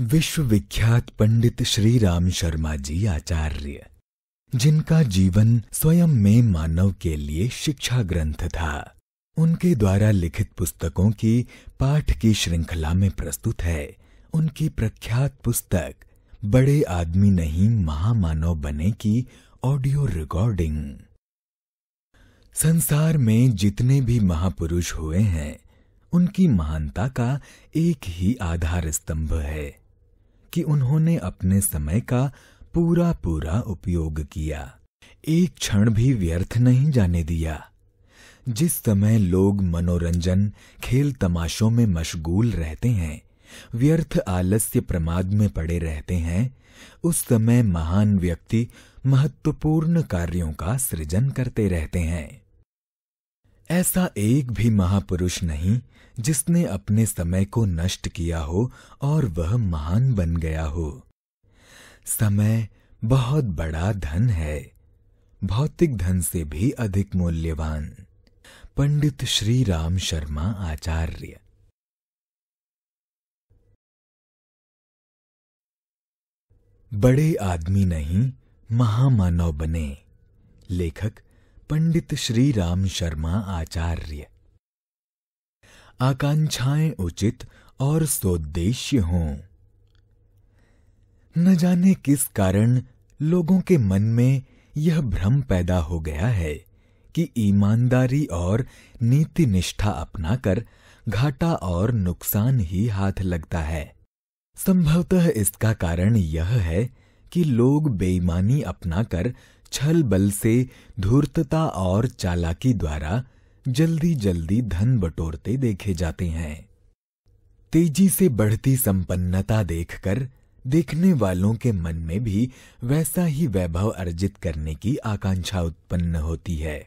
विश्वविख्यात पंडित श्री राम शर्मा जी आचार्य जिनका जीवन स्वयं में मानव के लिए शिक्षा ग्रंथ था उनके द्वारा लिखित पुस्तकों की पाठ की श्रृंखला में प्रस्तुत है उनकी प्रख्यात पुस्तक बड़े आदमी नहीं महामानव बने की ऑडियो रिकॉर्डिंग संसार में जितने भी महापुरुष हुए हैं उनकी महानता का एक ही आधार स्तंभ है कि उन्होंने अपने समय का पूरा पूरा उपयोग किया एक क्षण भी व्यर्थ नहीं जाने दिया जिस समय लोग मनोरंजन खेल तमाशों में मशगूल रहते हैं व्यर्थ आलस्य प्रमाद में पड़े रहते हैं उस समय महान व्यक्ति महत्वपूर्ण कार्यों का सृजन करते रहते हैं ऐसा एक भी महापुरुष नहीं जिसने अपने समय को नष्ट किया हो और वह महान बन गया हो समय बहुत बड़ा धन है भौतिक धन से भी अधिक मूल्यवान पंडित श्री राम शर्मा आचार्य बड़े आदमी नहीं महामानव बने लेखक पंडित श्री राम शर्मा आचार्य आकांक्षाएं उचित और सोद्देश्य हों न जाने किस कारण लोगों के मन में यह भ्रम पैदा हो गया है कि ईमानदारी और नीति निष्ठा अपनाकर घाटा और नुकसान ही हाथ लगता है संभवतः इसका कारण यह है कि लोग बेईमानी अपनाकर छल बल से धूर्तता और चालाकी द्वारा जल्दी जल्दी धन बटोरते देखे जाते हैं तेजी से बढ़ती संपन्नता देखकर देखने वालों के मन में भी वैसा ही वैभव अर्जित करने की आकांक्षा उत्पन्न होती है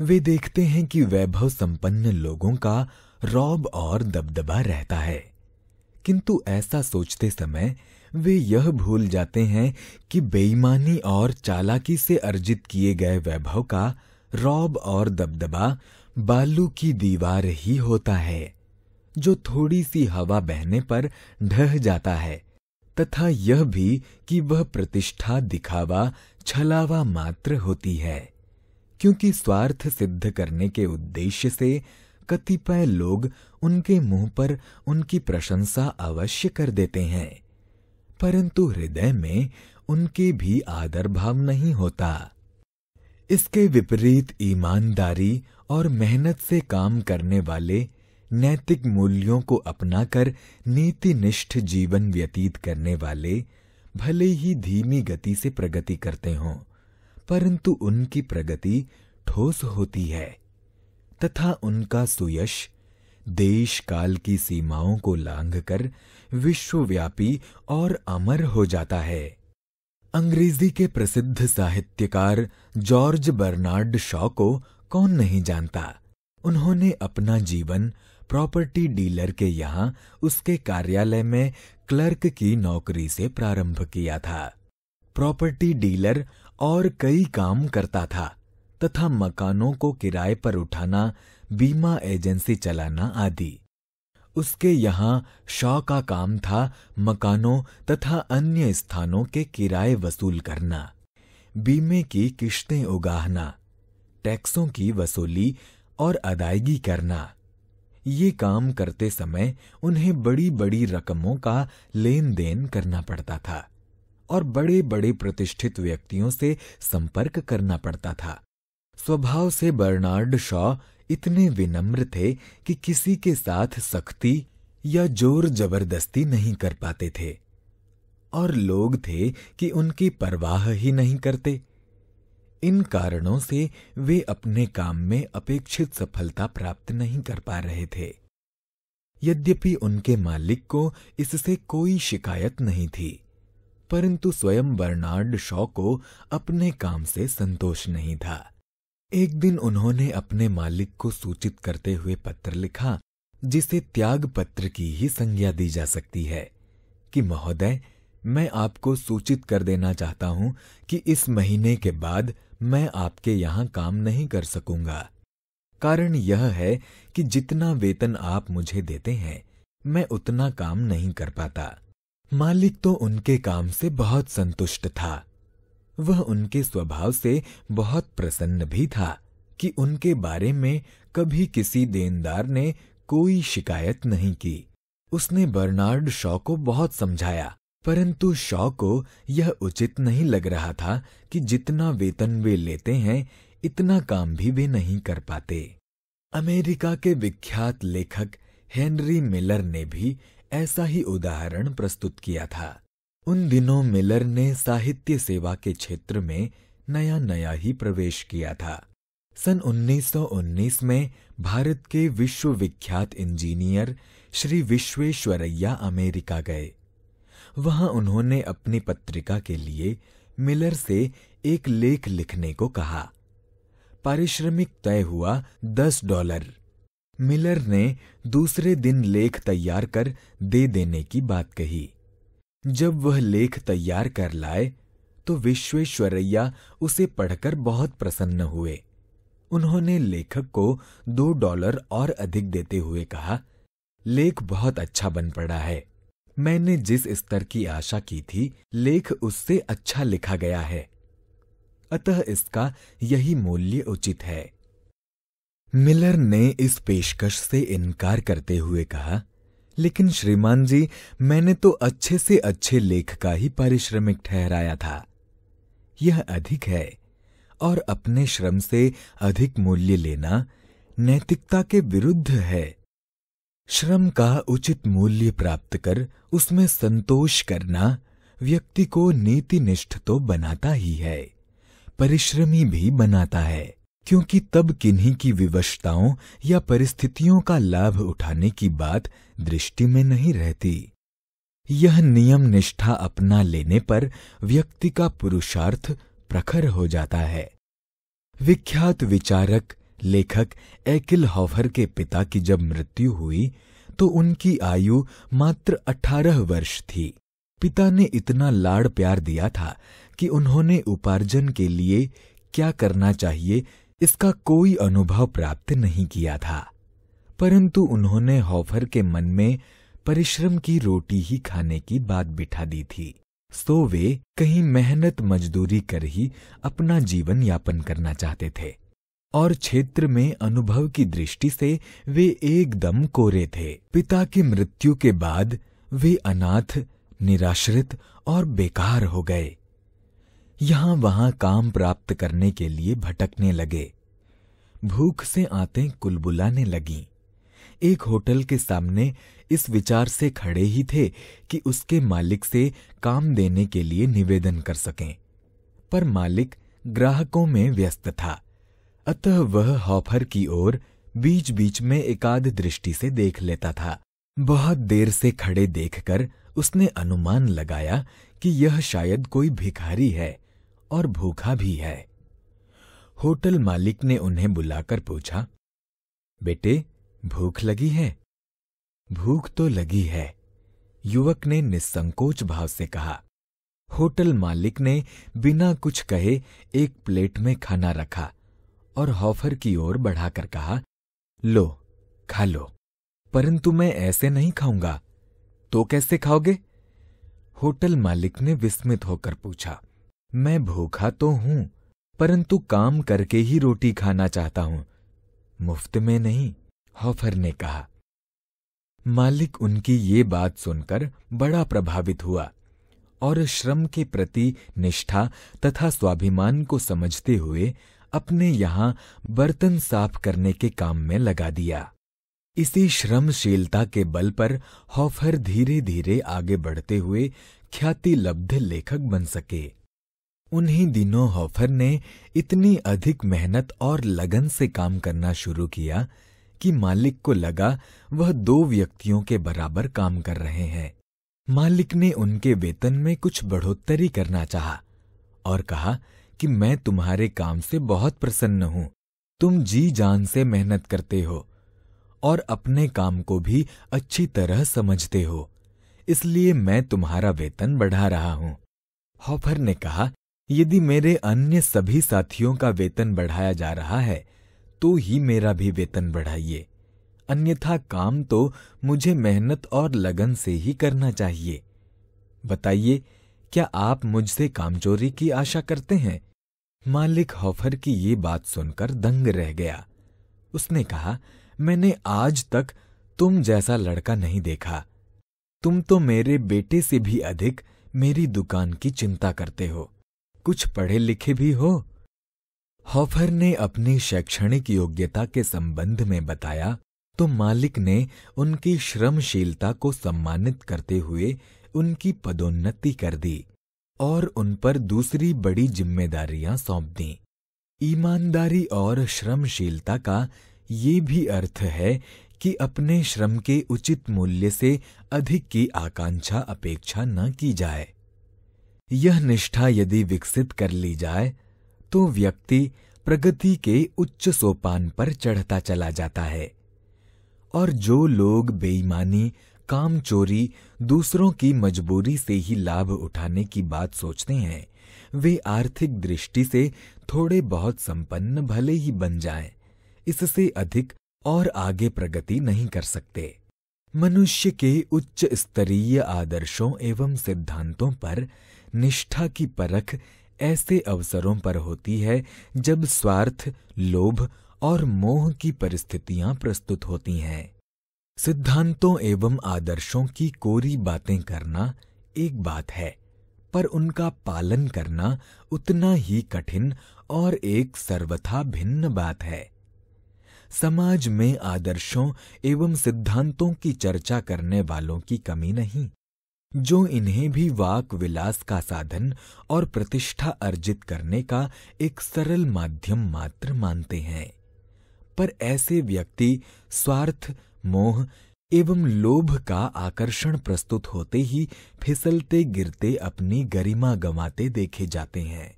वे देखते हैं कि वैभव संपन्न लोगों का रौब और दबदबा रहता है किंतु ऐसा सोचते समय वे यह भूल जाते हैं कि बेईमानी और चालाकी से अर्जित किए गए वैभव का रौब और दबदबा बालू की दीवार ही होता है जो थोड़ी सी हवा बहने पर ढह जाता है तथा यह भी कि वह प्रतिष्ठा दिखावा छलावा मात्र होती है क्योंकि स्वार्थ सिद्ध करने के उद्देश्य से कतिपय लोग उनके मुंह पर उनकी प्रशंसा अवश्य कर देते हैं परंतु हृदय में उनके भी आदर भाव नहीं होता इसके विपरीत ईमानदारी और मेहनत से काम करने वाले नैतिक मूल्यों को अपनाकर नीतिनिष्ठ जीवन व्यतीत करने वाले भले ही धीमी गति से प्रगति करते हों परंतु उनकी प्रगति ठोस होती है तथा उनका सुयश देश काल की सीमाओं को लांघकर विश्वव्यापी और अमर हो जाता है अंग्रेजी के प्रसिद्ध साहित्यकार जॉर्ज बर्नार्ड शॉ को कौन नहीं जानता उन्होंने अपना जीवन प्रॉपर्टी डीलर के यहाँ उसके कार्यालय में क्लर्क की नौकरी से प्रारंभ किया था प्रॉपर्टी डीलर और कई काम करता था तथा मकानों को किराए पर उठाना बीमा एजेंसी चलाना आदि उसके यहाँ शॉ का काम था मकानों तथा अन्य स्थानों के किराए वसूल करना बीमे की किश्तें उगाहना टैक्सों की वसूली और अदायगी करना ये काम करते समय उन्हें बड़ी बड़ी रकमों का लेन देन करना पड़ता था और बड़े बड़े प्रतिष्ठित व्यक्तियों से संपर्क करना पड़ता था स्वभाव से बर्नार्ड शॉ इतने विनम्र थे कि किसी के साथ सख्ती या जोर जबरदस्ती नहीं कर पाते थे और लोग थे कि उनकी परवाह ही नहीं करते इन कारणों से वे अपने काम में अपेक्षित सफलता प्राप्त नहीं कर पा रहे थे यद्यपि उनके मालिक को इससे कोई शिकायत नहीं थी परंतु स्वयं बर्नार्ड शॉ को अपने काम से संतोष नहीं था एक दिन उन्होंने अपने मालिक को सूचित करते हुए पत्र लिखा जिसे त्याग पत्र की ही संज्ञा दी जा सकती है कि महोदय मैं आपको सूचित कर देना चाहता हूं कि इस महीने के बाद मैं आपके यहां काम नहीं कर सकूंगा कारण यह है कि जितना वेतन आप मुझे देते हैं मैं उतना काम नहीं कर पाता मालिक तो उनके काम से बहुत संतुष्ट था वह उनके स्वभाव से बहुत प्रसन्न भी था कि उनके बारे में कभी किसी देनदार ने कोई शिकायत नहीं की उसने बर्नार्ड शॉ को बहुत समझाया परंतु शॉ को यह उचित नहीं लग रहा था कि जितना वेतन वे लेते हैं इतना काम भी वे नहीं कर पाते अमेरिका के विख्यात लेखक हेनरी मिलर ने भी ऐसा ही उदाहरण प्रस्तुत किया था उन दिनों मिलर ने साहित्य सेवा के क्षेत्र में नया नया ही प्रवेश किया था सन 1919 में भारत के विश्वविख्यात इंजीनियर श्री विश्वेश्वरैया अमेरिका गए वहां उन्होंने अपनी पत्रिका के लिए मिलर से एक लेख लिखने को कहा पारिश्रमिक तय हुआ दस डॉलर मिलर ने दूसरे दिन लेख तैयार कर दे देने की बात कही जब वह लेख तैयार कर लाए तो विश्वेश्वरैया उसे पढ़कर बहुत प्रसन्न हुए उन्होंने लेखक को दो डॉलर और अधिक देते हुए कहा लेख बहुत अच्छा बन पड़ा है मैंने जिस स्तर की आशा की थी लेख उससे अच्छा लिखा गया है अतः इसका यही मूल्य उचित है मिलर ने इस पेशकश से इनकार करते हुए कहा लेकिन श्रीमान जी मैंने तो अच्छे से अच्छे लेख का ही पारिश्रमिक ठहराया था यह अधिक है और अपने श्रम से अधिक मूल्य लेना नैतिकता के विरुद्ध है श्रम का उचित मूल्य प्राप्त कर उसमें संतोष करना व्यक्ति को नीतिनिष्ठ तो बनाता ही है परिश्रमी भी बनाता है क्योंकि तब किन्हीं की विवशताओं या परिस्थितियों का लाभ उठाने की बात दृष्टि में नहीं रहती यह नियम निष्ठा अपना लेने पर व्यक्ति का पुरुषार्थ प्रखर हो जाता है विख्यात विचारक लेखक एकिल हॉफर के पिता की जब मृत्यु हुई तो उनकी आयु मात्र अठारह वर्ष थी पिता ने इतना लाड़ प्यार दिया था कि उन्होंने उपार्जन के लिए क्या करना चाहिए इसका कोई अनुभव प्राप्त नहीं किया था परंतु उन्होंने हॉफर के मन में परिश्रम की रोटी ही खाने की बात बिठा दी थी सो वे कहीं मेहनत मजदूरी कर ही अपना जीवन यापन करना चाहते थे और क्षेत्र में अनुभव की दृष्टि से वे एकदम कोरे थे पिता की मृत्यु के बाद वे अनाथ निराश्रित और बेकार हो गए यहां वहां काम प्राप्त करने के लिए भटकने लगे भूख से आते कुलबुलाने लगी एक होटल के सामने इस विचार से खड़े ही थे कि उसके मालिक से काम देने के लिए निवेदन कर सकें पर मालिक ग्राहकों में व्यस्त था अतः वह हॉफर की ओर बीच बीच में एकाध दृष्टि से देख लेता था बहुत देर से खड़े देखकर उसने अनुमान लगाया कि यह शायद कोई भिखारी है और भूखा भी है होटल मालिक ने उन्हें बुलाकर पूछा बेटे भूख लगी है भूख तो लगी है युवक ने निसंकोच भाव से कहा होटल मालिक ने बिना कुछ कहे एक प्लेट में खाना रखा और हॉफर की ओर बढ़ाकर कहा लो खा लो परंतु मैं ऐसे नहीं खाऊंगा तो कैसे खाओगे होटल मालिक ने विस्मित होकर पूछा मैं भूखा तो हूं परंतु काम करके ही रोटी खाना चाहता हूं मुफ्त में नहीं हॉफर ने कहा मालिक उनकी ये बात सुनकर बड़ा प्रभावित हुआ और श्रम के प्रति निष्ठा तथा स्वाभिमान को समझते हुए अपने यहां बर्तन साफ करने के काम में लगा दिया इसी श्रमशीलता के बल पर हॉफर धीरे धीरे आगे बढ़ते हुए ख्याति लब्ध लेखक बन सके उन्हीं दिनों हॉफर ने इतनी अधिक मेहनत और लगन से काम करना शुरू किया कि मालिक को लगा वह दो व्यक्तियों के बराबर काम कर रहे हैं मालिक ने उनके वेतन में कुछ बढ़ोत्तरी करना चाहा और कहा कि मैं तुम्हारे काम से बहुत प्रसन्न हूं तुम जी जान से मेहनत करते हो और अपने काम को भी अच्छी तरह समझते हो इसलिए मैं तुम्हारा वेतन बढ़ा रहा हूं हॉफर ने कहा यदि मेरे अन्य सभी साथियों का वेतन बढ़ाया जा रहा है तो ही मेरा भी वेतन बढ़ाइए अन्यथा काम तो मुझे मेहनत और लगन से ही करना चाहिए बताइए क्या आप मुझसे कामचोरी की आशा करते हैं मालिक हॉफर की ये बात सुनकर दंग रह गया उसने कहा मैंने आज तक तुम जैसा लड़का नहीं देखा तुम तो मेरे बेटे से भी अधिक मेरी दुकान की चिंता करते हो कुछ पढ़े लिखे भी हो हॉफर ने अपनी शैक्षणिक योग्यता के संबंध में बताया तो मालिक ने उनकी श्रमशीलता को सम्मानित करते हुए उनकी पदोन्नति कर दी और उन पर दूसरी बड़ी जिम्मेदारियां सौंप दी ईमानदारी और श्रमशीलता का ये भी अर्थ है कि अपने श्रम के उचित मूल्य से अधिक की आकांक्षा अपेक्षा न की जाए यह निष्ठा यदि विकसित कर ली जाए तो व्यक्ति प्रगति के उच्च सोपान पर चढ़ता चला जाता है और जो लोग बेईमानी काम चोरी दूसरों की मजबूरी से ही लाभ उठाने की बात सोचते हैं वे आर्थिक दृष्टि से थोड़े बहुत संपन्न भले ही बन जाएं, इससे अधिक और आगे प्रगति नहीं कर सकते मनुष्य के उच्च स्तरीय आदर्शों एवं सिद्धांतों पर निष्ठा की परख ऐसे अवसरों पर होती है जब स्वार्थ लोभ और मोह की परिस्थितियां प्रस्तुत होती हैं सिद्धांतों एवं आदर्शों की कोरी बातें करना एक बात है पर उनका पालन करना उतना ही कठिन और एक सर्वथा भिन्न बात है समाज में आदर्शों एवं सिद्धांतों की चर्चा करने वालों की कमी नहीं जो इन्हें भी वाक विलास का साधन और प्रतिष्ठा अर्जित करने का एक सरल माध्यम मात्र मानते हैं पर ऐसे व्यक्ति स्वार्थ मोह एवं लोभ का आकर्षण प्रस्तुत होते ही फिसलते गिरते अपनी गरिमा गंवाते देखे जाते हैं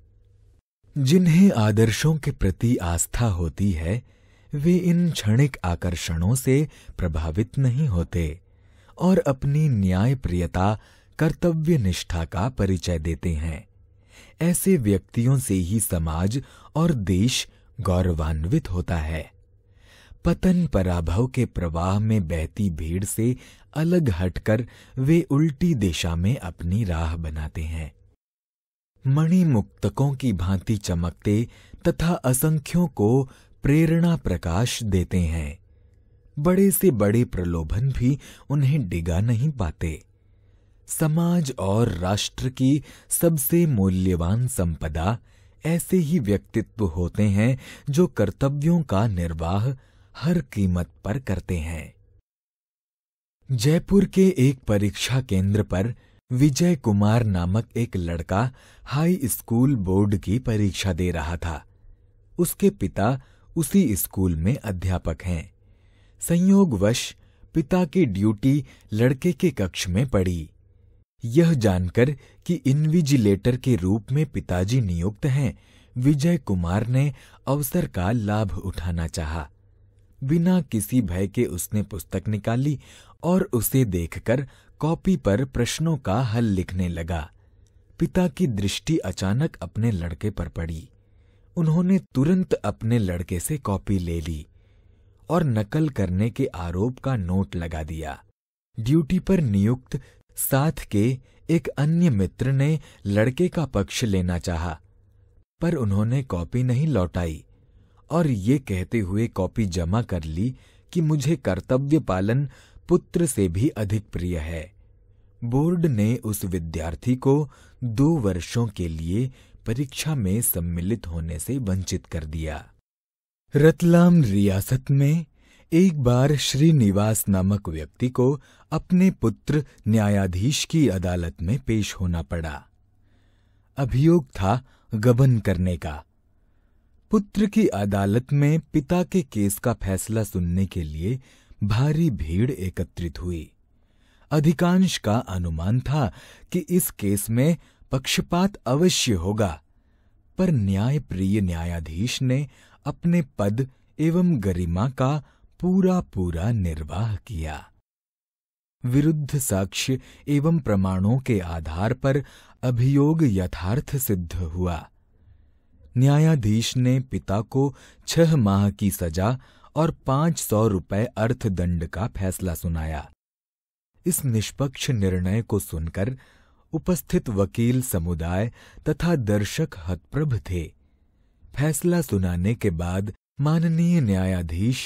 जिन्हें आदर्शों के प्रति आस्था होती है वे इन क्षणिक आकर्षणों से प्रभावित नहीं होते और अपनी न्याय प्रियता कर्तव्य निष्ठा का परिचय देते हैं ऐसे व्यक्तियों से ही समाज और देश गौरवान्वित होता है पतन पराभव के प्रवाह में बहती भीड़ से अलग हटकर वे उल्टी दिशा में अपनी राह बनाते हैं मणिमुक्तकों की भांति चमकते तथा असंख्यों को प्रेरणा प्रकाश देते हैं बड़े से बड़े प्रलोभन भी उन्हें डिगा नहीं पाते समाज और राष्ट्र की सबसे मूल्यवान संपदा ऐसे ही व्यक्तित्व होते हैं जो कर्तव्यों का निर्वाह हर कीमत पर करते हैं जयपुर के एक परीक्षा केंद्र पर विजय कुमार नामक एक लड़का हाई स्कूल बोर्ड की परीक्षा दे रहा था उसके पिता उसी स्कूल में अध्यापक हैं संयोगवश पिता की ड्यूटी लड़के के कक्ष में पड़ी यह जानकर कि इन्विजिलेटर के रूप में पिताजी नियुक्त हैं विजय कुमार ने अवसर का लाभ उठाना चाहा। बिना किसी भय के उसने पुस्तक निकाली और उसे देखकर कॉपी पर प्रश्नों का हल लिखने लगा पिता की दृष्टि अचानक अपने लड़के पर पड़ी उन्होंने तुरंत अपने लड़के से कॉपी ले ली और नकल करने के आरोप का नोट लगा दिया ड्यूटी पर नियुक्त साथ के एक अन्य मित्र ने लड़के का पक्ष लेना चाहा, पर उन्होंने कॉपी नहीं लौटाई और ये कहते हुए कॉपी जमा कर ली कि मुझे कर्तव्य पालन पुत्र से भी अधिक प्रिय है बोर्ड ने उस विद्यार्थी को दो वर्षों के लिए परीक्षा में सम्मिलित होने से वंचित कर दिया रतलाम रियासत में एक बार श्रीनिवास नामक व्यक्ति को अपने पुत्र न्यायाधीश की अदालत में पेश होना पड़ा अभियोग था गबन करने का पुत्र की अदालत में पिता के केस का फैसला सुनने के लिए भारी भीड़ एकत्रित हुई अधिकांश का अनुमान था कि इस केस में पक्षपात अवश्य होगा पर न्यायप्रिय न्यायाधीश ने अपने पद एवं गरिमा का पूरा पूरा निर्वाह किया विरुद्ध साक्ष्य एवं प्रमाणों के आधार पर अभियोग यथार्थ सिद्ध हुआ न्यायाधीश ने पिता को छह माह की सजा और पांच सौ रुपये अर्थदंड का फैसला सुनाया इस निष्पक्ष निर्णय को सुनकर उपस्थित वकील समुदाय तथा दर्शक हतप्रभ थे फैसला सुनाने के बाद माननीय न्यायाधीश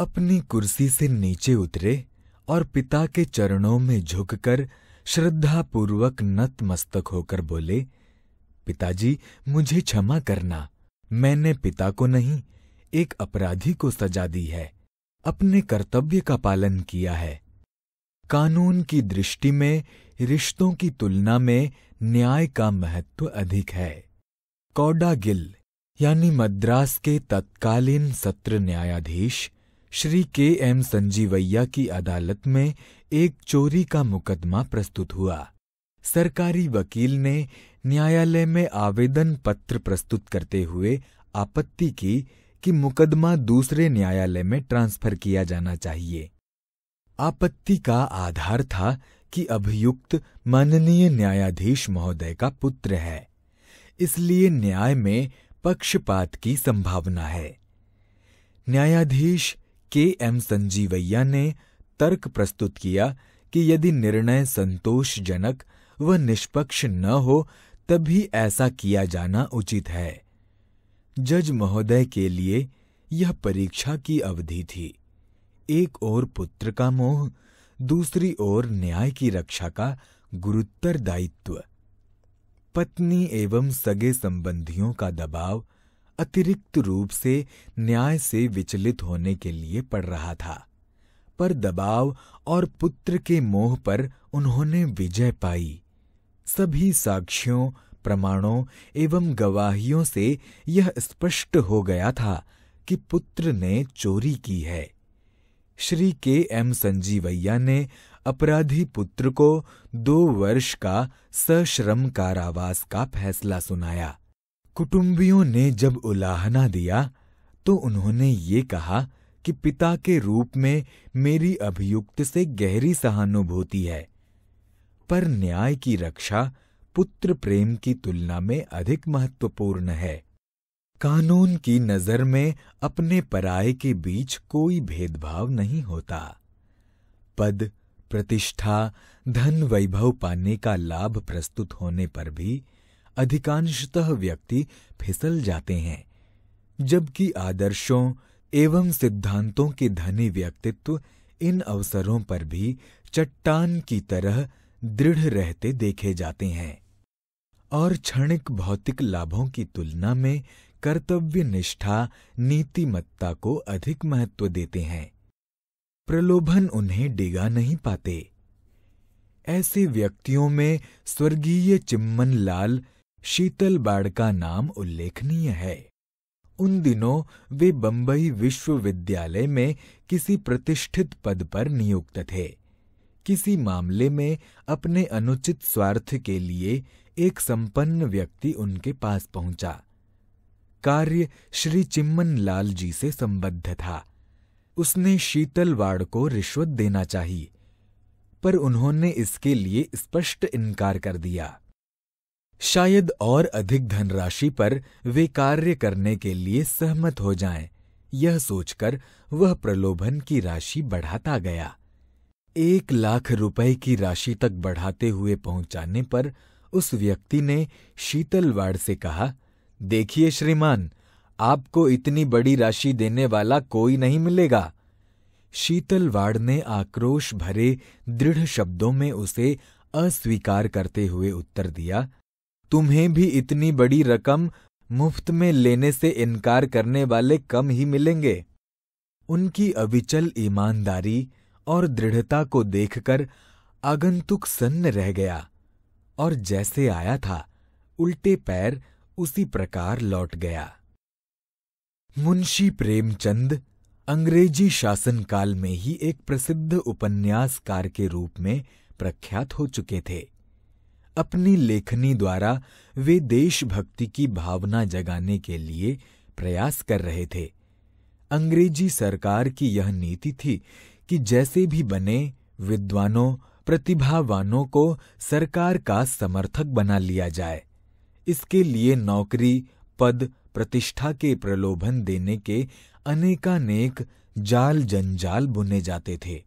अपनी कुर्सी से नीचे उतरे और पिता के चरणों में झुककर श्रद्धापूर्वक नतमस्तक होकर बोले पिताजी मुझे क्षमा करना मैंने पिता को नहीं एक अपराधी को सजा दी है अपने कर्तव्य का पालन किया है कानून की दृष्टि में रिश्तों की तुलना में न्याय का महत्व अधिक है कौडा गिल यानी मद्रास के तत्कालीन सत्र न्यायाधीश श्री के एम संजीवैया की अदालत में एक चोरी का मुकदमा प्रस्तुत हुआ सरकारी वकील ने न्यायालय में आवेदन पत्र प्रस्तुत करते हुए आपत्ति की कि मुकदमा दूसरे न्यायालय में ट्रांसफर किया जाना चाहिए आपत्ति का आधार था कि अभियुक्त माननीय न्यायाधीश महोदय का पुत्र है इसलिए न्याय में पक्षपात की संभावना है न्यायाधीश के एम संजीवैया ने तर्क प्रस्तुत किया कि यदि निर्णय संतोषजनक व निष्पक्ष न हो तभी ऐसा किया जाना उचित है जज महोदय के लिए यह परीक्षा की अवधि थी एक ओर पुत्र का मोह दूसरी ओर न्याय की रक्षा का गुरुत्तर दायित्व पत्नी एवं सगे संबंधियों का दबाव अतिरिक्त रूप से न्याय से विचलित होने के लिए पड़ रहा था पर दबाव और पुत्र के मोह पर उन्होंने विजय पाई सभी साक्ष्यों प्रमाणों एवं गवाहियों से यह स्पष्ट हो गया था कि पुत्र ने चोरी की है श्री के एम संजीवैया ने अपराधी पुत्र को दो वर्ष का सश्रम कारावास का फैसला सुनाया कुटुंबियों ने जब उलाहना दिया तो उन्होंने ये कहा कि पिता के रूप में मेरी अभियुक्त से गहरी सहानुभूति है पर न्याय की रक्षा पुत्र प्रेम की तुलना में अधिक महत्वपूर्ण है कानून की नजर में अपने पराये के बीच कोई भेदभाव नहीं होता पद प्रतिष्ठा धन वैभव पाने का लाभ प्रस्तुत होने पर भी अधिकांशतः व्यक्ति फिसल जाते हैं जबकि आदर्शों एवं सिद्धांतों के धनी व्यक्तित्व इन अवसरों पर भी चट्टान की तरह दृढ़ रहते देखे जाते हैं और क्षणिक भौतिक लाभों की तुलना में कर्तव्य निष्ठा नीतिमत्ता को अधिक महत्व देते हैं प्रलोभन उन्हें डिगा नहीं पाते ऐसे व्यक्तियों में स्वर्गीय चिम्मन लाल शीतल बाड़ का नाम उल्लेखनीय है उन दिनों वे बंबई विश्वविद्यालय में किसी प्रतिष्ठित पद पर नियुक्त थे किसी मामले में अपने अनुचित स्वार्थ के लिए एक संपन्न व्यक्ति उनके पास पहुंचा कार्य श्री चिम्मन लाल जी से संबद्ध था उसने शीतलवाड़ को रिश्वत देना चाहिए पर उन्होंने इसके लिए स्पष्ट इनकार कर दिया शायद और अधिक धनराशि पर वे कार्य करने के लिए सहमत हो जाएं, यह सोचकर वह प्रलोभन की राशि बढ़ाता गया एक लाख रुपए की राशि तक बढ़ाते हुए पहुंचाने पर उस व्यक्ति ने शीतलवाड़ से कहा देखिए श्रीमान आपको इतनी बड़ी राशि देने वाला कोई नहीं मिलेगा शीतलवाड़ ने आक्रोश भरे दृढ़ शब्दों में उसे अस्वीकार करते हुए उत्तर दिया तुम्हें भी इतनी बड़ी रकम मुफ्त में लेने से इनकार करने वाले कम ही मिलेंगे उनकी अविचल ईमानदारी और दृढ़ता को देखकर आगंतुक सन्न रह गया और जैसे आया था उल्टे पैर उसी प्रकार लौट गया मुंशी प्रेमचंद अंग्रेजी शासनकाल में ही एक प्रसिद्ध उपन्यासकार के रूप में प्रख्यात हो चुके थे अपनी लेखनी द्वारा वे देशभक्ति की भावना जगाने के लिए प्रयास कर रहे थे अंग्रेजी सरकार की यह नीति थी कि जैसे भी बने विद्वानों प्रतिभावानों को सरकार का समर्थक बना लिया जाए इसके लिए नौकरी पद प्रतिष्ठा के प्रलोभन देने के अनेकानेक जाल जंजाल बुने जाते थे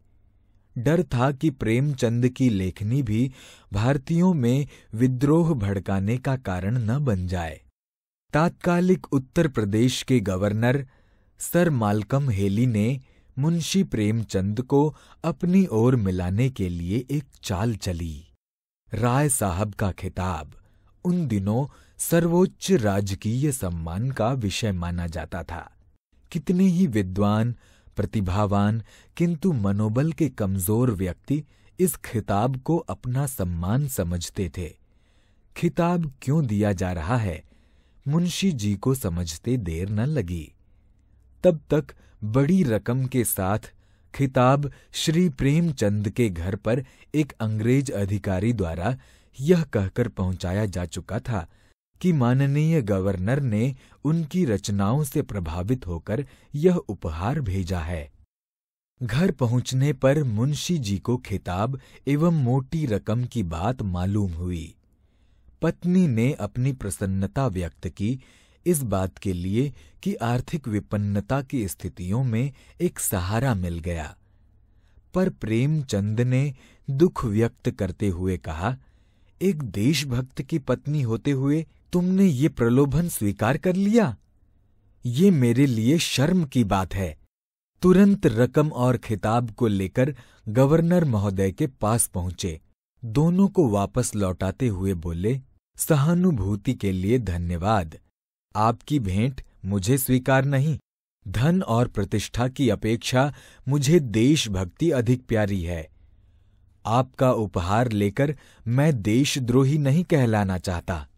डर था कि प्रेमचंद की लेखनी भी भारतीयों में विद्रोह भड़काने का कारण न बन जाए तात्कालिक उत्तर प्रदेश के गवर्नर सर मालकम हेली ने मुंशी प्रेमचंद को अपनी ओर मिलाने के लिए एक चाल चली राय साहब का खिताब उन दिनों सर्वोच्च राजकीय सम्मान का विषय माना जाता था कितने ही विद्वान प्रतिभावान किंतु मनोबल के कमजोर व्यक्ति इस खिताब को अपना सम्मान समझते थे खिताब क्यों दिया जा रहा है मुंशी जी को समझते देर न लगी तब तक बड़ी रकम के साथ खिताब श्री प्रेमचंद के घर पर एक अंग्रेज अधिकारी द्वारा यह कहकर पहुंचाया जा चुका था कि माननीय गवर्नर ने उनकी रचनाओं से प्रभावित होकर यह उपहार भेजा है घर पहुंचने पर मुंशी जी को खिताब एवं मोटी रकम की बात मालूम हुई पत्नी ने अपनी प्रसन्नता व्यक्त की इस बात के लिए कि आर्थिक विपन्नता की स्थितियों में एक सहारा मिल गया पर प्रेमचंद ने दुख व्यक्त करते हुए कहा एक देशभक्त की पत्नी होते हुए तुमने ये प्रलोभन स्वीकार कर लिया ये मेरे लिए शर्म की बात है तुरंत रकम और खिताब को लेकर गवर्नर महोदय के पास पहुंचे दोनों को वापस लौटाते हुए बोले सहानुभूति के लिए धन्यवाद आपकी भेंट मुझे स्वीकार नहीं धन और प्रतिष्ठा की अपेक्षा मुझे देशभक्ति अधिक प्यारी है आपका उपहार लेकर मैं देशद्रोही नहीं कहलाना चाहता